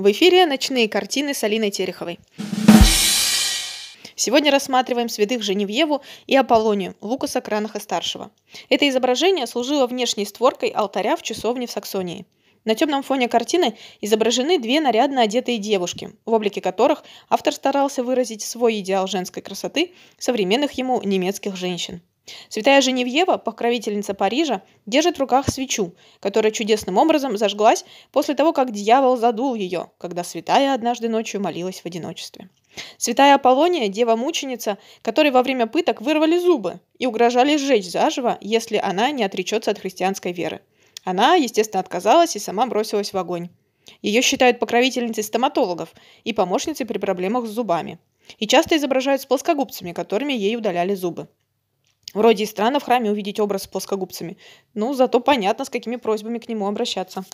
В эфире «Ночные картины» с Алиной Тереховой. Сегодня рассматриваем святых Женевьеву и Аполлонию Лукаса Кранаха-старшего. Это изображение служило внешней створкой алтаря в часовне в Саксонии. На темном фоне картины изображены две нарядно одетые девушки, в облике которых автор старался выразить свой идеал женской красоты современных ему немецких женщин. Святая Женевьева, покровительница Парижа, держит в руках свечу, которая чудесным образом зажглась после того, как дьявол задул ее, когда святая однажды ночью молилась в одиночестве. Святая Аполлония, дева-мученица, которой во время пыток вырвали зубы и угрожали сжечь заживо, если она не отречется от христианской веры. Она, естественно, отказалась и сама бросилась в огонь. Ее считают покровительницей стоматологов и помощницей при проблемах с зубами. И часто изображают с плоскогубцами, которыми ей удаляли зубы. Вроде и странно в храме увидеть образ с плоскогубцами, но ну, зато понятно, с какими просьбами к нему обращаться.